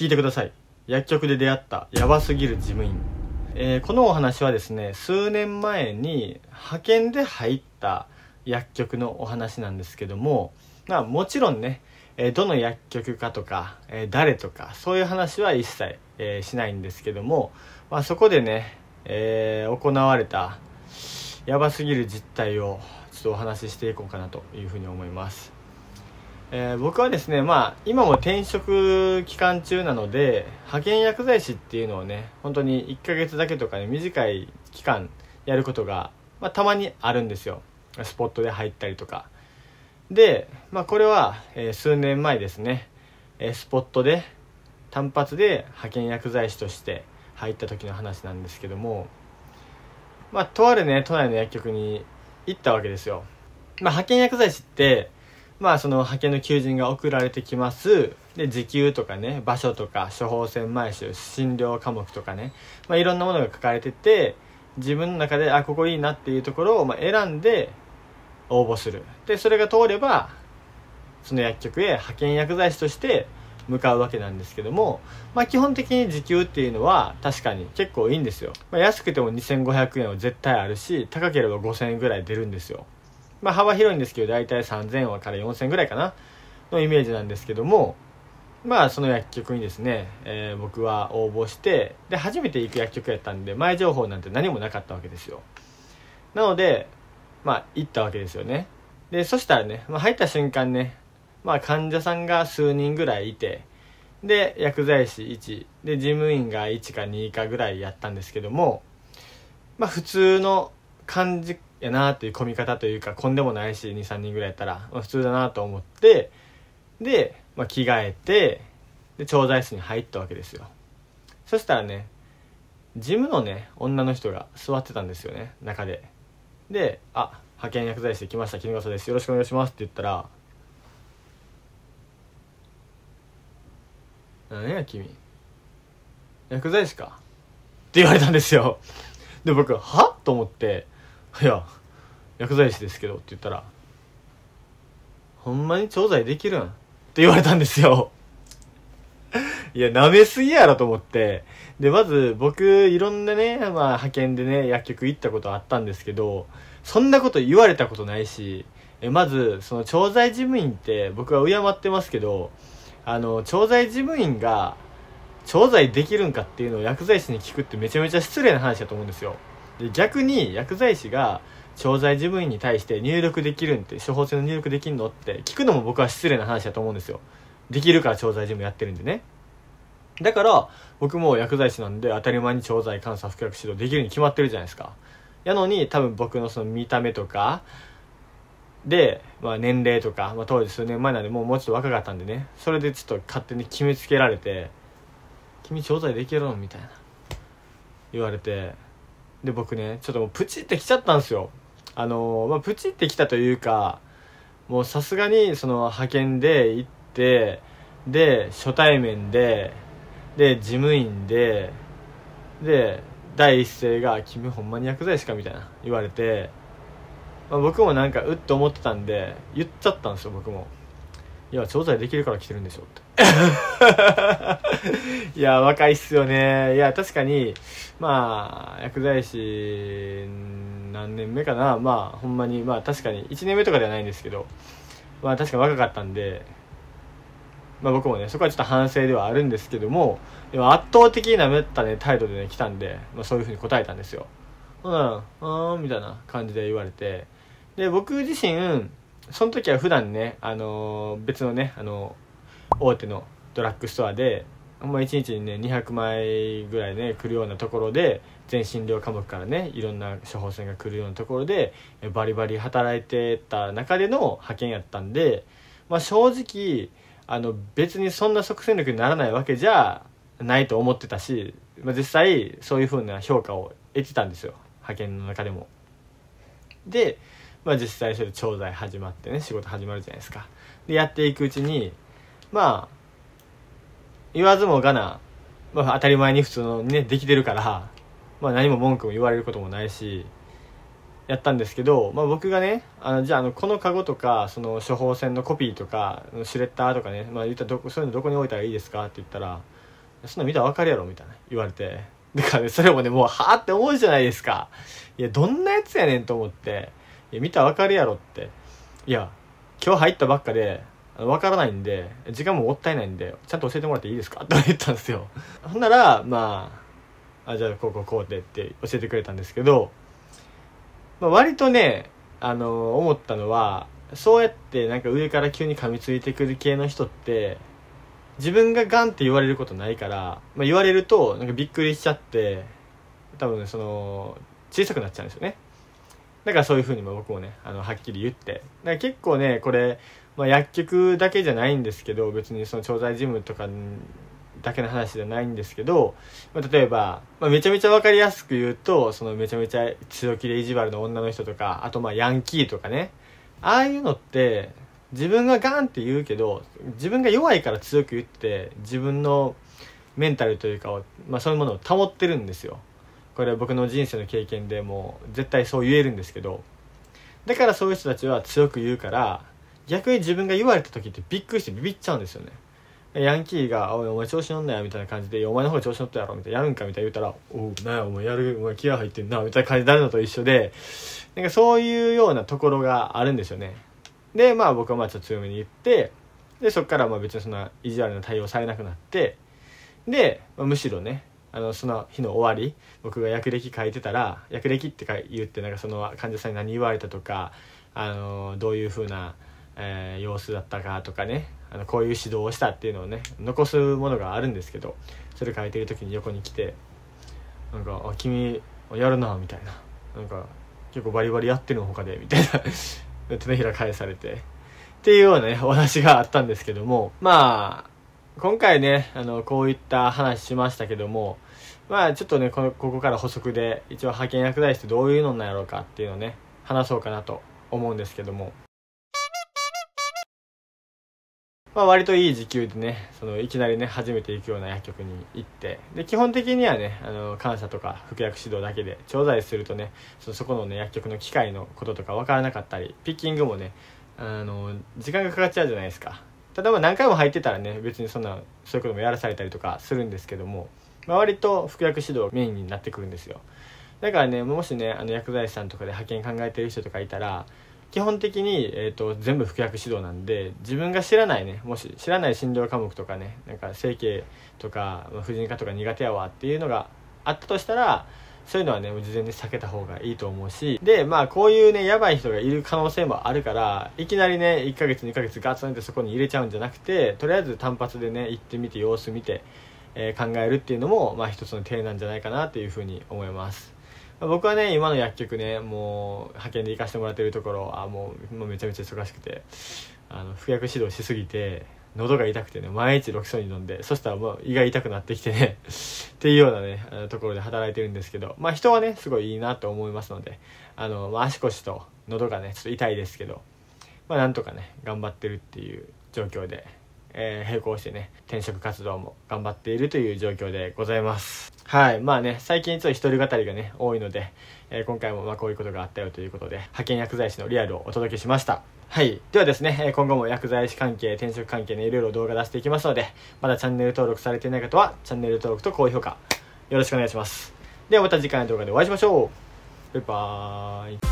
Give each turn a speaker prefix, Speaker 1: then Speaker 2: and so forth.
Speaker 1: 聞いてください薬局で出会ったヤバすぎる事務員、えー、このお話はですね数年前に派遣で入った薬局のお話なんですけどもまあもちろんね、えー、どの薬局かとか、えー、誰とかそういう話は一切、えしないんですけども、まあ、そこでね、え行われたヤバすぎる実態をちょっとお話ししていこうかなというふうに思います。えー、僕はですね、まあ、今も転職期間中なので、派遣薬剤師っていうのをね、本当に1ヶ月だけとかね、短い期間やることが、まあ、たまにあるんですよ。スポットで入ったりとか。で、まあ、これは、えー、数年前ですね、えー、スポットで、単発で派遣薬剤師として入った時の話なんですけども、まあ、とあるね、都内の薬局に行ったわけですよ。まあ、派遣薬剤師って、まあその派遣の求人が送られてきますで時給とかね場所とか処方箋毎週診療科目とかね、まあ、いろんなものが書かれてて自分の中であここいいなっていうところをま選んで応募するでそれが通ればその薬局へ派遣薬剤師として向かうわけなんですけども、まあ、基本的に時給っていうのは確かに結構いいんですよ、まあ、安くても2500円は絶対あるし高ければ5000円ぐらい出るんですよまあ、幅広いんですけど大体3000話から4000ぐらいかなのイメージなんですけどもまあその薬局にですね、えー、僕は応募してで初めて行く薬局やったんで前情報なんて何もなかったわけですよなのでまあ行ったわけですよねでそしたらね、まあ、入った瞬間ね、まあ、患者さんが数人ぐらいいてで薬剤師1で事務員が1か2かぐらいやったんですけどもまあ普通の感じやなっていう混み方というか混んでもないし23人ぐらいやったら、まあ、普通だなと思ってで、まあ、着替えてで調剤室に入ったわけですよそしたらねジムのね女の人が座ってたんですよね中でで「あ派遣薬剤師来ました絹笠ですよろしくお願いします」って言ったら「何や君薬剤師か?」って言われたんですよで僕はと思っていや薬剤師ですけど」って言ったら「ほんまに調剤できるん?」って言われたんですよ いや、舐めすぎやろと思って。で、まず僕、いろんなね、まあ派遣でね、薬局行ったことあったんですけど、そんなこと言われたことないし、えまず、その調剤事務員って僕は敬ってますけど、あの、調剤事務員が、調剤できるんかっていうのを薬剤師に聞くってめちゃめちゃ失礼な話だと思うんですよ。で逆に薬剤師が調剤事務員に対して入力できるんって処方箋の入力できんのって聞くのも僕は失礼な話だと思うんですよできるから調剤事務やってるんでねだから僕も薬剤師なんで当たり前に調剤監査服薬指導できるに決まってるじゃないですかやのに多分僕のその見た目とかで、まあ、年齢とか、まあ、当時数年前なんでもうもうちょっと若かったんでねそれでちょっと勝手に決めつけられて「君調剤できるの?」みたいな言われてで僕ねちょっともうプチってきちゃったんですよあのまあ、プチってきたというかもうさすがにその派遣で行ってで初対面でで事務員でで第一声が「君ほんまに薬剤師か?」みたいな言われて、まあ、僕もなんかうっと思ってたんで言っちゃったんですよ僕もいや調剤できるから来てるんでしょ」って いや若いっすよねいや確かにまあ薬剤師何年目かなまあほんまにまあ確かに1年目とかではないんですけどまあ確か若かったんでまあ、僕もねそこはちょっと反省ではあるんですけどもでも圧倒的なめったね態度でね来たんで、まあ、そういうふうに答えたんですよ。ほなら「あー」みたいな感じで言われてで僕自身その時は普段ね、あのー、別のね、あのー、大手のドラッグストアで、ま1日にね、200枚ぐらいね、来るようなところで、全診療科目からね、いろんな処方箋が来るようなところで、バリバリ働いてた中での派遣やったんで、まあ正直、あの別にそんな即戦力にならないわけじゃないと思ってたし、まあ、実際そういう風な評価を得てたんですよ派遣の中でも。でまあ、実際それ調剤始まってね仕事始まるじゃないですかでやっていくうちにまあ言わずもがな、まあ、当たり前に普通のねできてるから、まあ、何も文句も言われることもないしやったんですけど、まあ、僕がねあのじゃああのこのカゴとかその処方箋のコピーとかシュレッダーとかね、まあ、言ったどそういうのどこに置いたらいいですかって言ったら「そんな見たら分かるやろ」みたいな言われてだからねそれもねもうはあって思うじゃないですかいやどんなやつやねんと思っていや見たらわかるやろっていや今日入ったばっかでわからないんで時間ももったいないんでちゃんと教えてもらっていいですかって言ったんですよほんならまああじゃあこうこうこうでって教えてくれたんですけど、まあ、割とねあの思ったのはそうやってなんか上から急に噛みついてくる系の人って自分がガンって言われることないから、まあ、言われるとなんかびっくりしちゃって多分その小さくなっちゃうんですよねだからそういうふうに僕もねあのはっきり言ってだから結構ねこれ、まあ、薬局だけじゃないんですけど別にその調剤事務とかだけの話じゃないんですけど、まあ、例えば、まあ、めちゃめちゃ分かりやすく言うとそのめちゃめちゃ強気で意地悪の女の人とかあとまあヤンキーとかねああいうのって自分がガンって言うけど自分が弱いから強く言って自分のメンタルというか、まあ、そういうものを保ってるんですよこれは僕の人生の経験でもう絶対そう言えるんですけどだからそういう人たちは強く言うから逆に自分が言われた時ってびっくりしてビビっちゃうんですよねヤンキーが「おいお前調子乗んなよ」みたいな感じで「お前の方調子乗ったやろ」みたいな「やるんか」みたいな言うたら「おおなやお前やるお前気合入ってんな」みたいな感じになるのと一緒でなんかそういうようなところがあるんですよねでまあ僕はまあちょっと強めに言ってでそっからまあ別にそんな意地悪な対応されなくなってで、まあ、むしろねあのその日の終わり僕が薬歴書いてたら薬歴って言ってなんかその患者さんに何言われたとかあのどういうふうな、えー、様子だったかとかねあのこういう指導をしたっていうのをね残すものがあるんですけどそれ書いてる時に横に来てなんか「あ君やるな」みたいななんか結構バリバリやってるのほかでみたいな 手のひら返されてっていうようなねお話があったんですけどもまあ今回ねあのこういった話しましたけどもまあちょっとねこのここから補足で一応派遣薬剤師ってどういうのなんやろうかっていうのをね話そうかなと思うんですけども、まあ、割といい時給でねそのいきなりね初めて行くような薬局に行ってで基本的にはねあの感謝とか服薬指導だけで調剤するとねそそこのね薬局の機械のこととか分からなかったりピッキングもねあの時間がかかっちゃうじゃないですかただまあ何回も入ってたらね別にそんなそういうこともやらされたりとかするんですけども、まあ、割と服薬指導メインになってくるんですよだからねもしねあの薬剤師さんとかで派遣考えてる人とかいたら基本的に、えーと全部服薬指導なんで自分が知らないねもし知らない診療科目とかねなんか整形とか婦人科とか苦手やわっていうのがあったとしたらそういうのはね事前に避けた方がいいと思うしでまあこういうねやばい人がいる可能性もあるからいきなりね1ヶ月2ヶ月ガツンってそこに入れちゃうんじゃなくてとりあえず単発でね行ってみて様子見て、えー、考えるっていうのも、まあ、一つの手なんじゃないかなというふうに思います。僕はね今の薬局ねもう派遣で行かせてもらってるところあもうめちゃめちゃ忙しくてあの服薬指導しすぎて喉が痛くてね毎日ロキソニン飲んでそしたらもう胃が痛くなってきてね っていうようなねところで働いてるんですけどまあ人はねすごいいいなと思いますのであの、まあ、足腰と喉がねちょっと痛いですけどまあなんとかね頑張ってるっていう状況で、えー、並行してね転職活動も頑張っているという状況でございますはい。まあね、最近ちょっと一人語りがね、多いので、えー、今回もまこういうことがあったよということで、派遣薬剤師のリアルをお届けしました。はい。ではですね、今後も薬剤師関係、転職関係ね、いろいろ動画出していきますので、まだチャンネル登録されていない方は、チャンネル登録と高評価、よろしくお願いします。ではまた次回の動画でお会いしましょう。バイバーイ。